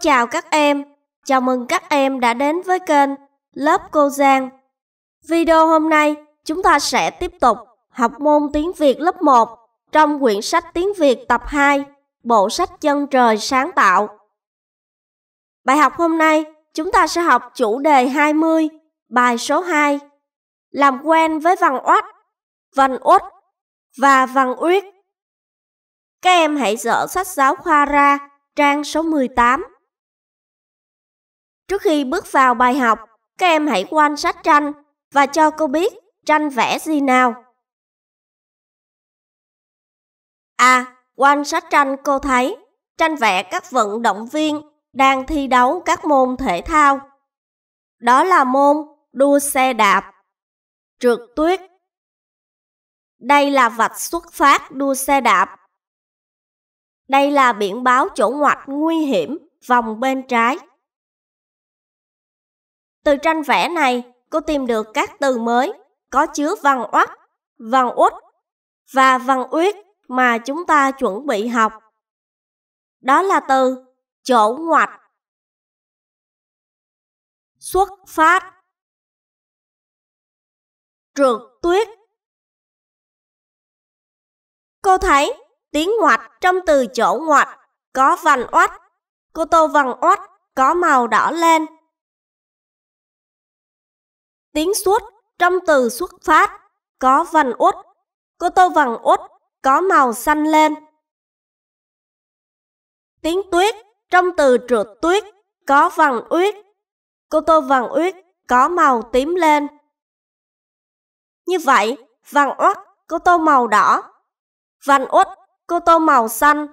chào các em. Chào mừng các em đã đến với kênh Lớp Cô Giang. Video hôm nay, chúng ta sẽ tiếp tục học môn tiếng Việt lớp 1 trong quyển sách tiếng Việt tập 2, bộ sách Chân trời sáng tạo. Bài học hôm nay, chúng ta sẽ học chủ đề 20, bài số 2, làm quen với văn oách, văn út và văn uyết. Các em hãy dở sách giáo khoa ra trang số 18. Trước khi bước vào bài học, các em hãy quan sát tranh và cho cô biết tranh vẽ gì nào. À, quan sát tranh cô thấy tranh vẽ các vận động viên đang thi đấu các môn thể thao. Đó là môn đua xe đạp, trượt tuyết. Đây là vạch xuất phát đua xe đạp. Đây là biển báo chỗ ngoặt nguy hiểm vòng bên trái. Từ tranh vẽ này, cô tìm được các từ mới có chứa văn oắt, văn út và văn uyết mà chúng ta chuẩn bị học. Đó là từ chỗ ngoặt, xuất phát, trượt tuyết. Cô thấy tiếng ngoặt trong từ chỗ ngoặt có vành oắt, cô tô vằn oắt có màu đỏ lên tiếng suốt trong từ xuất phát có vằn út cô tô vằn út có màu xanh lên tiếng tuyết trong từ trượt tuyết có vằn uyết cô tô vằn uyết có màu tím lên như vậy vằn uất cô tô màu đỏ vằn uất cô tô màu xanh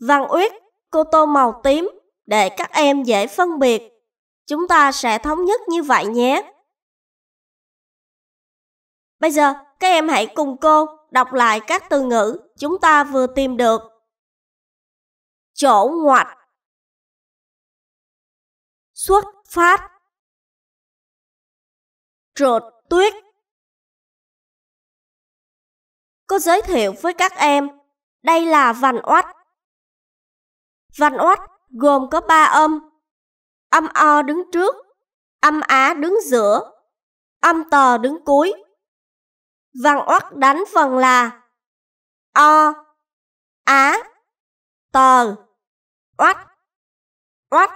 vằn uyết cô tô màu tím để các em dễ phân biệt chúng ta sẽ thống nhất như vậy nhé Bây giờ, các em hãy cùng cô đọc lại các từ ngữ chúng ta vừa tìm được. Chỗ ngoặt Xuất phát trượt tuyết Cô giới thiệu với các em, đây là vành oách. Vành oách gồm có ba âm. Âm O đứng trước, âm Á đứng giữa, âm Tờ đứng cuối văn vâng, oắt đánh phần là o á tờ oắt oắt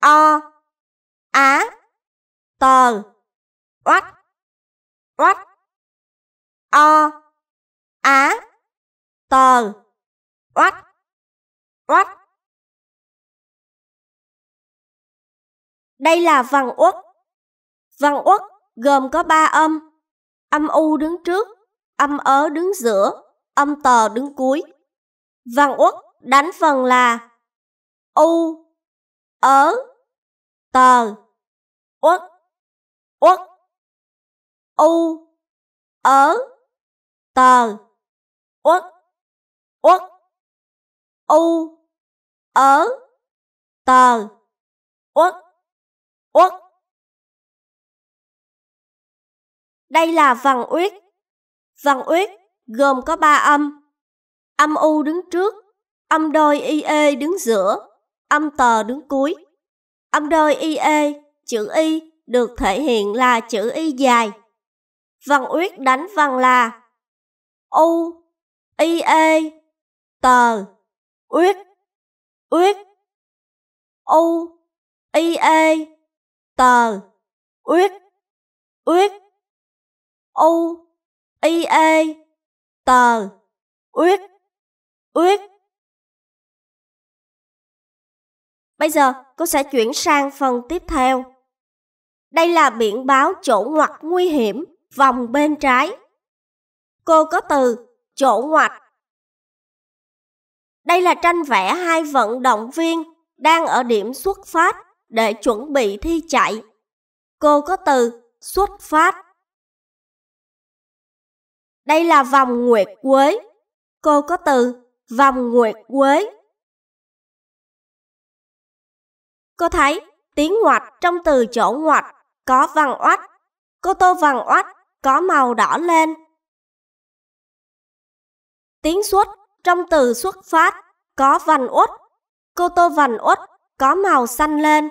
o á tờ oắt oắt o á tờ oắt oắt đây là vần uất vần uất gồm có ba âm âm u đứng trước, âm ớ đứng giữa, âm tờ đứng cuối. Văn uất đánh phần là u, ớ, tờ, uất, uất, u, ớ, tờ, uất, uất, u, ớ, tờ, uất, uất. Đây là vần uyết. Vần uyết gồm có ba âm. Âm U đứng trước, âm đôi IE đứng giữa, âm tờ đứng cuối. Âm đôi IE, chữ Y được thể hiện là chữ Y dài. Văn Uyết đánh văn là U, Y, E, Tờ, Uyết, Uyết, U, Y, E, Tờ, Uyết, Uyết u i e tờ uyết uyết Bây giờ cô sẽ chuyển sang phần tiếp theo. Đây là biển báo chỗ ngoặt nguy hiểm vòng bên trái. Cô có từ chỗ ngoặt. Đây là tranh vẽ hai vận động viên đang ở điểm xuất phát để chuẩn bị thi chạy. Cô có từ xuất phát. Đây là vòng nguyệt quế. Cô có từ vòng nguyệt quế. Cô thấy tiếng ngoạch trong từ chỗ ngoạch có vằn oách. Cô tô vằn oách có màu đỏ lên. Tiếng xuất trong từ xuất phát có vành út Cô tô vành út có màu xanh lên.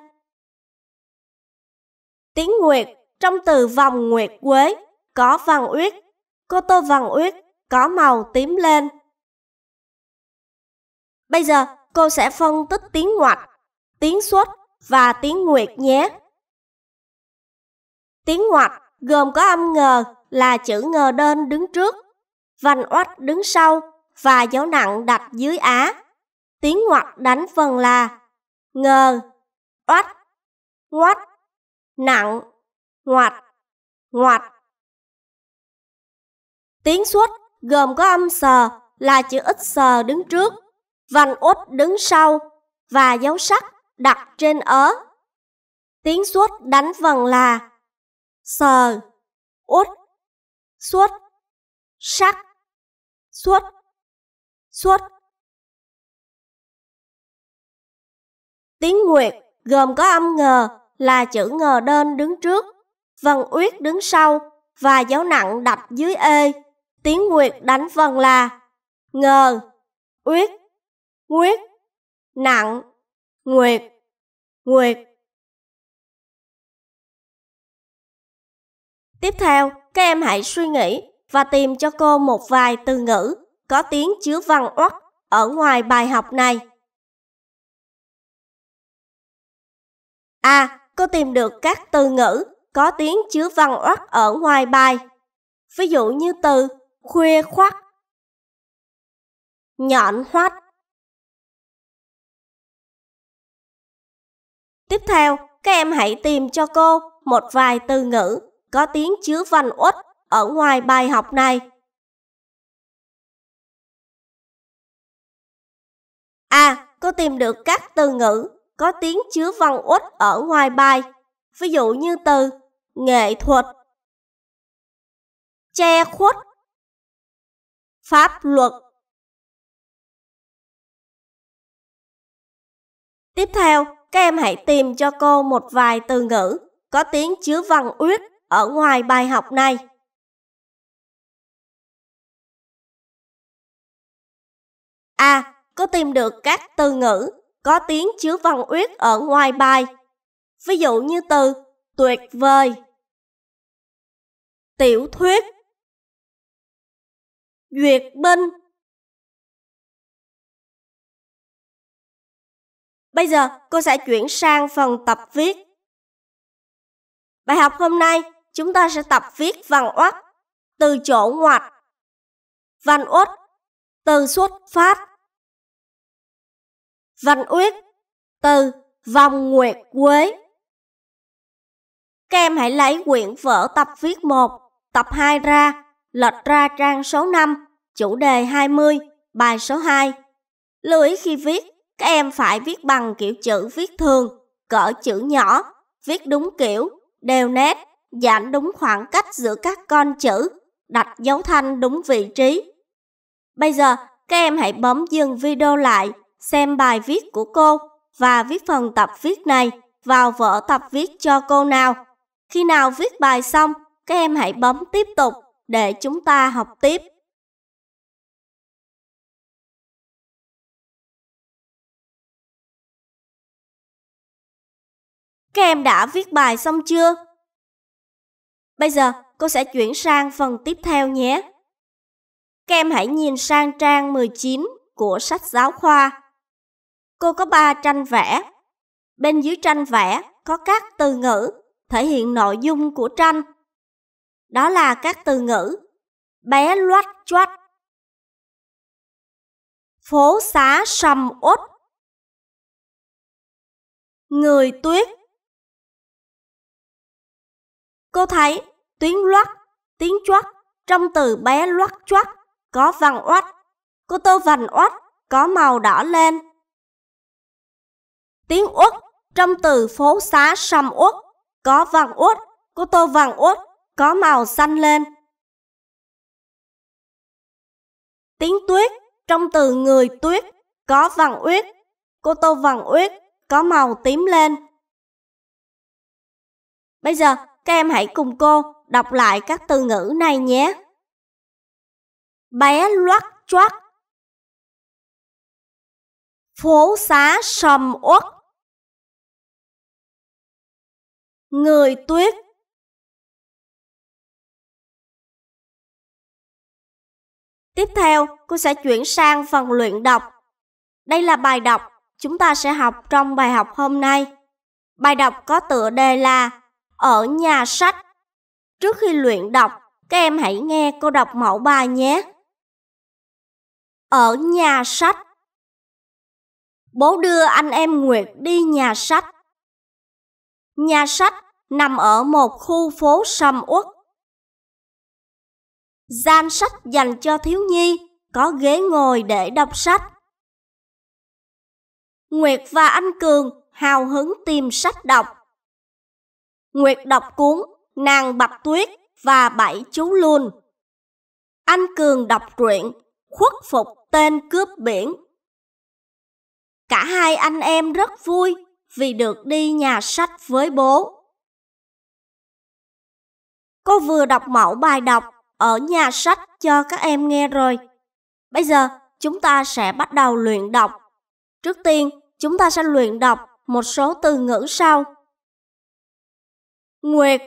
Tiếng nguyệt trong từ vòng nguyệt quế có vằn uyết Cô Tô Văn Uyết có màu tím lên. Bây giờ cô sẽ phân tích tiếng ngoặt tiếng xuất và tiếng nguyệt nhé. Tiếng ngoặt gồm có âm ngờ là chữ ngờ đơn đứng trước, vành oách đứng sau và dấu nặng đặt dưới á. Tiếng ngoặt đánh phần là ngờ, oách, ngoách, nặng, ngoặt ngoạch. Tiếng xuất gồm có âm sờ là chữ ít sờ đứng trước, vành út đứng sau và dấu sắc đặt trên ớ. Tiếng xuất đánh vần là sờ, út, xuất, sắc, xuất, xuất. Tiếng nguyệt gồm có âm ngờ là chữ ngờ đơn đứng trước, vần uyết đứng sau và dấu nặng đặt dưới ê tiếng Nguyệt đánh vần là ngờ, uyết, nguyết, nặng, nguyệt, nguyệt. Tiếp theo, các em hãy suy nghĩ và tìm cho cô một vài từ ngữ có tiếng chứa văn oắt ở ngoài bài học này. À, cô tìm được các từ ngữ có tiếng chứa văn oắt ở ngoài bài. Ví dụ như từ khuya khoắt nhọn hoắt tiếp theo các em hãy tìm cho cô một vài từ ngữ có tiếng chứa văn út ở ngoài bài học này À, cô tìm được các từ ngữ có tiếng chứa văn út ở ngoài bài. Ví dụ như từ nghệ thuật, che khuất, pháp luật tiếp theo các em hãy tìm cho cô một vài từ ngữ có tiếng chứa văn uyết ở ngoài bài học này a à, có tìm được các từ ngữ có tiếng chứa văn uyết ở ngoài bài ví dụ như từ tuyệt vời tiểu thuyết duyệt binh. Bây giờ cô sẽ chuyển sang phần tập viết. Bài học hôm nay chúng ta sẽ tập viết văn oắt từ chỗ ngoặt. Văn uất từ xuất phát. Văn uyết từ vòng nguyệt quế. Các em hãy lấy quyển vở tập viết 1, tập 2 ra lật ra trang số 5, chủ đề 20, bài số 2. Lưu ý khi viết, các em phải viết bằng kiểu chữ viết thường, cỡ chữ nhỏ, viết đúng kiểu, đều nét, giảm đúng khoảng cách giữa các con chữ, đặt dấu thanh đúng vị trí. Bây giờ, các em hãy bấm dừng video lại, xem bài viết của cô và viết phần tập viết này vào vở tập viết cho cô nào. Khi nào viết bài xong, các em hãy bấm tiếp tục để chúng ta học tiếp. Các em đã viết bài xong chưa? Bây giờ cô sẽ chuyển sang phần tiếp theo nhé. Các em hãy nhìn sang trang 19 của sách giáo khoa. Cô có 3 tranh vẽ. Bên dưới tranh vẽ có các từ ngữ thể hiện nội dung của tranh đó là các từ ngữ bé loát choát, phố xá sầm út người tuyết. Cô thấy tiếng loát, tiếng choát trong từ bé loát choát có vằn oát, cô tô vành oát có màu đỏ lên. Tiếng út trong từ phố xá sầm út có vằn út cô tô vằn út có màu xanh lên. Tiếng tuyết trong từ người tuyết có vằn uyết, cô tô vằn uyết có màu tím lên. Bây giờ các em hãy cùng cô đọc lại các từ ngữ này nhé. Bé loắt choắt Phố xá sầm uất Người tuyết Tiếp theo, cô sẽ chuyển sang phần luyện đọc. Đây là bài đọc chúng ta sẽ học trong bài học hôm nay. Bài đọc có tựa đề là Ở nhà sách. Trước khi luyện đọc, các em hãy nghe cô đọc mẫu bài nhé. Ở nhà sách. Bố đưa anh em Nguyệt đi nhà sách. Nhà sách nằm ở một khu phố sầm uất gian sách dành cho thiếu nhi, có ghế ngồi để đọc sách. Nguyệt và anh Cường hào hứng tìm sách đọc. Nguyệt đọc cuốn Nàng Bạch Tuyết và Bảy Chú Luôn. Anh Cường đọc truyện Khuất phục tên cướp biển. Cả hai anh em rất vui vì được đi nhà sách với bố. Cô vừa đọc mẫu bài đọc ở nhà sách cho các em nghe rồi. Bây giờ chúng ta sẽ bắt đầu luyện đọc. Trước tiên, chúng ta sẽ luyện đọc một số từ ngữ sau. Nguyệt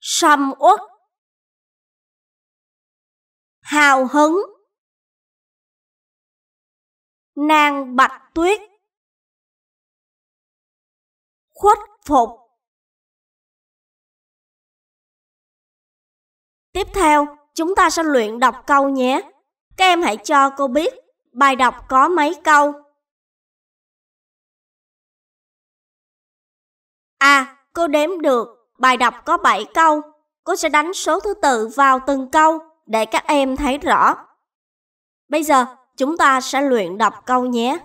Sầm uất Hào hứng Nàng bạch tuyết Khuất phục Tiếp theo, chúng ta sẽ luyện đọc câu nhé. Các em hãy cho cô biết bài đọc có mấy câu. À, cô đếm được, bài đọc có 7 câu. Cô sẽ đánh số thứ tự vào từng câu để các em thấy rõ. Bây giờ, chúng ta sẽ luyện đọc câu nhé.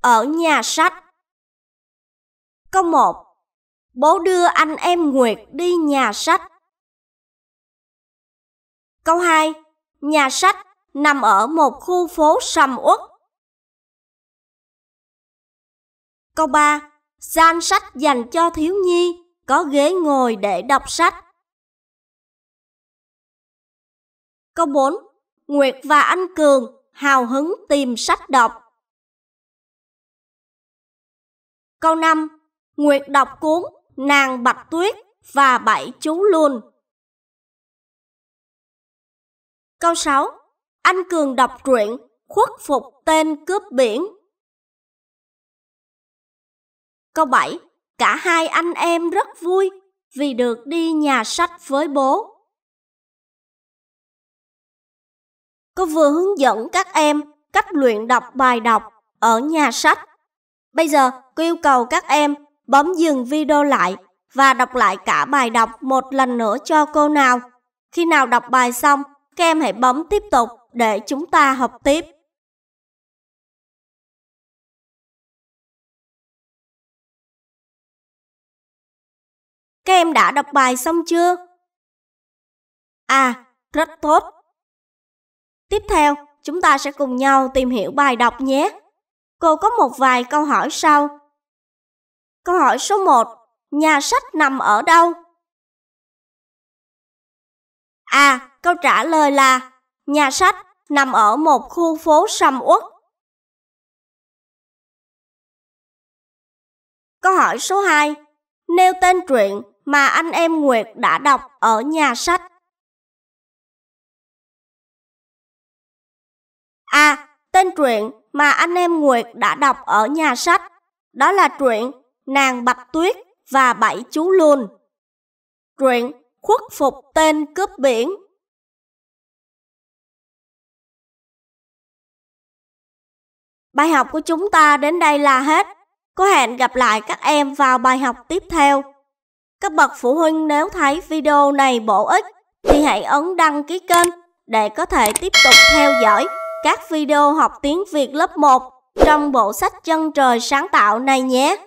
Ở nhà sách Câu 1 Bố đưa anh em Nguyệt đi nhà sách. Câu 2. Nhà sách nằm ở một khu phố sầm uất. Câu 3. Gian sách dành cho thiếu nhi, có ghế ngồi để đọc sách. Câu 4. Nguyệt và anh Cường hào hứng tìm sách đọc. Câu 5. Nguyệt đọc cuốn nàng Bạch Tuyết và bảy chú luôn. Câu 6. Anh Cường đọc truyện khuất phục tên cướp biển. Câu 7. Cả hai anh em rất vui vì được đi nhà sách với bố. Cô vừa hướng dẫn các em cách luyện đọc bài đọc ở nhà sách. Bây giờ cô yêu cầu các em bấm dừng video lại và đọc lại cả bài đọc một lần nữa cho cô nào. Khi nào đọc bài xong, các em hãy bấm tiếp tục để chúng ta học tiếp. Các em đã đọc bài xong chưa? À, rất tốt. Tiếp theo, chúng ta sẽ cùng nhau tìm hiểu bài đọc nhé. Cô có một vài câu hỏi sau Câu hỏi số 1. Nhà sách nằm ở đâu? A. Câu trả lời là Nhà sách nằm ở một khu phố sầm uất. Câu hỏi số 2. Nêu tên truyện mà anh em Nguyệt đã đọc ở nhà sách. A. Tên truyện mà anh em Nguyệt đã đọc ở nhà sách. Đó là truyện Nàng Bạch Tuyết và Bảy Chú Lùn. Truyện Khuất phục tên cướp biển Bài học của chúng ta đến đây là hết. Có hẹn gặp lại các em vào bài học tiếp theo. Các bậc phụ huynh nếu thấy video này bổ ích thì hãy ấn đăng ký kênh để có thể tiếp tục theo dõi các video học tiếng Việt lớp 1 trong bộ sách Chân trời sáng tạo này nhé.